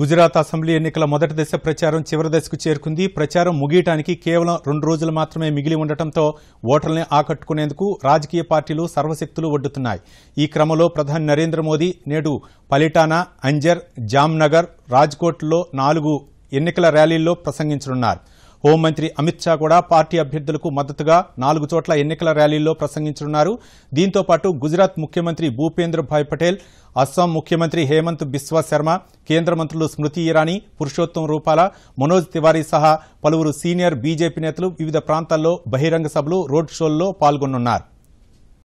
Gujarat assembly ఎన్నికల మొదటి దశ ప్రచారం చివరి దశకు చేరుకుంది ప్రచారం ముగియటానికి కేవలం రెండు రోజులు మాత్రమే మిగిలి ఉండటంతో ఓటర్లని ఆకట్టుకునేందుకు రాజకీయ పార్టీలు సర్వశక్తులు ఒడ్డుతున్నాయి ఈ క్రమంలో ప్రధాని నరేంద్ర మోదీ నేడు పలిటానా అంజర్ జామ్నగర్ రాజ్కోట్లో నాలుగు ఎన్నికల ర్యాలీల్లో ప్రసంగించనున్నారు హోంమంత్రి అమిత్ షా కూడా పార్టీ అభ్యర్థులకు మద్దతుగా నాలుగు చోట్ల ఎన్నికల ర్యాలీల్లో ప్రసంగించనున్నారు దీంతో పాటు గుజరాత్ ముఖ్యమంత్రి భూపేంద్ర భాయ్ పటేల్ అస్సాం ముఖ్యమంత్రి హేమంత్ బిశ్వా శర్మ కేంద్ర మంత్రులు స్మృతి ఇరానీ పురుషోత్తం రూపాల మనోజ్ తివారీ సహా పలువురు సీనియర్ బీజేపీ నేతలు వివిధ ప్రాంతాల్లో బహిరంగ సభలు రోడ్ షోల్లో పాల్గొనున్నారు